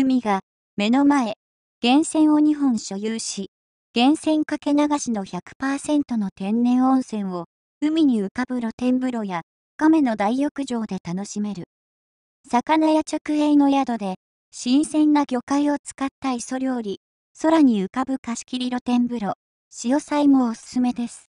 海が目の前、源泉を2本所有し、源泉かけ流しの100%の天然温泉を海に浮かぶ露天風呂や亀の大浴場で楽しめる。魚や直営の宿で新鮮な魚介を使った磯料理、空に浮かぶ貸し切り露天風呂、潮菜もおすすめです。